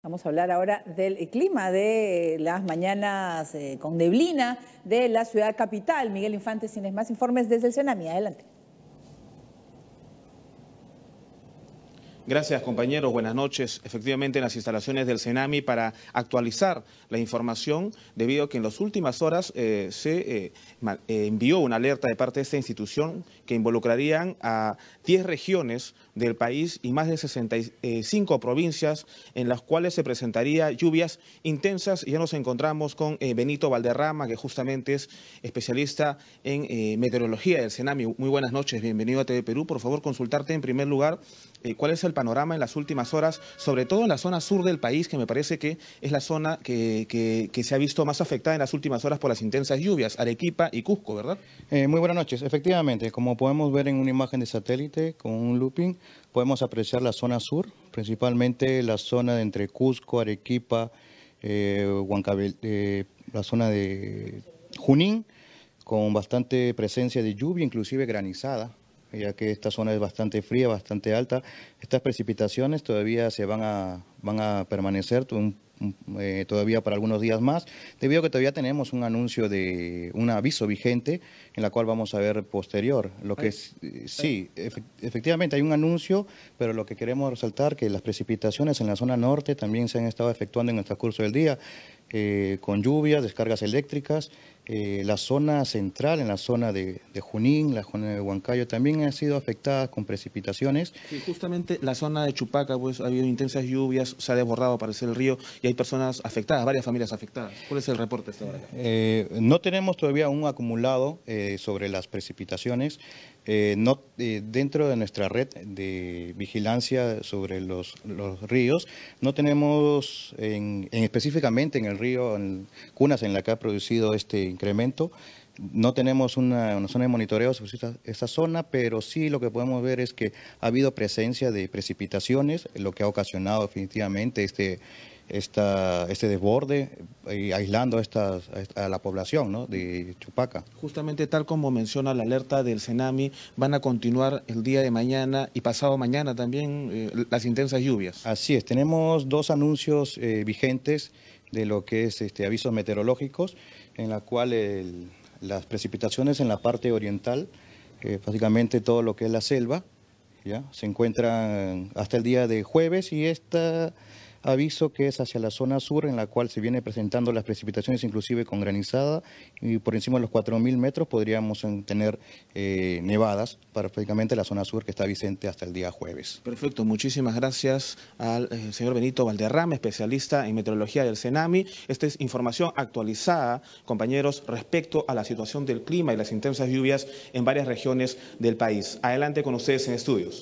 Vamos a hablar ahora del eh, clima de las mañanas eh, con neblina de la ciudad capital. Miguel Infante, sin más informes desde el tsunami. Adelante. Gracias compañeros, buenas noches. Efectivamente en las instalaciones del CENAMI para actualizar la información debido a que en las últimas horas eh, se eh, eh, envió una alerta de parte de esta institución que involucrarían a 10 regiones del país y más de 65 provincias en las cuales se presentaría lluvias intensas ya nos encontramos con Benito Valderrama que justamente es especialista en meteorología del CENAMI. Muy buenas noches, bienvenido a TV Perú. Por favor consultarte en primer lugar cuál es el panorama en las últimas horas, sobre todo en la zona sur del país, que me parece que es la zona que, se ha visto más afectada en las últimas horas por las intensas lluvias, Arequipa y Cusco, ¿verdad? Eh, muy buenas noches. Efectivamente, como podemos ver en una imagen de satélite con un looping, podemos apreciar la zona sur, principalmente la zona de entre Cusco, Arequipa, eh, eh, la zona de Junín, con bastante presencia de lluvia, inclusive granizada ya que esta zona es bastante fría, bastante alta. Estas precipitaciones todavía se van a, van a permanecer eh, todavía para algunos días más, debido a que todavía tenemos un anuncio de un aviso vigente, en la cual vamos a ver posterior. Lo que es, eh, sí, efectivamente hay un anuncio, pero lo que queremos resaltar que las precipitaciones en la zona norte también se han estado efectuando en el transcurso del día. Eh, con lluvias, descargas eléctricas. Eh, la zona central, en la zona de, Junín, la zona de Huancayo, también ha sido afectada con precipitaciones. y justamente la zona de Chupaca, pues ha habido intensas lluvias, se ha desbordado, aparece el río y hay personas afectadas, varias familias afectadas. ¿Cuál es el reporte eh, no tenemos todavía un acumulado sobre las precipitaciones. Eh, no, eh, dentro de nuestra red de vigilancia sobre los, ríos, no tenemos en, específicamente en el río Cunas, en la que ha producido este incremento, no tenemos una, zona de monitoreo sobre esta, zona, pero sí lo que podemos ver es que ha habido presencia de precipitaciones, lo que ha ocasionado definitivamente este, este desborde, eh, aislando a, la población de Chupaca. Justamente tal como menciona la alerta del tsunami, van a continuar el día de mañana y pasado mañana también eh, las intensas lluvias. Así es, tenemos dos anuncios eh, vigentes de lo que es este, avisos meteorológicos, en la cual el las precipitaciones en la parte oriental, básicamente todo lo que es la selva, ¿ya? se encuentran hasta el día de jueves y esta aviso que es hacia la zona sur en la cual se viene presentando las precipitaciones inclusive con granizada y por encima de los 4.000 metros podríamos tener eh, nevadas para prácticamente la zona sur que está vigente hasta el día jueves. Perfecto, muchísimas gracias al eh, señor Benito Valderrama, especialista en meteorología del CENAMI. Esta es información actualizada, compañeros, respecto a la situación del clima y las intensas lluvias en varias regiones del país. Adelante con ustedes en estudios.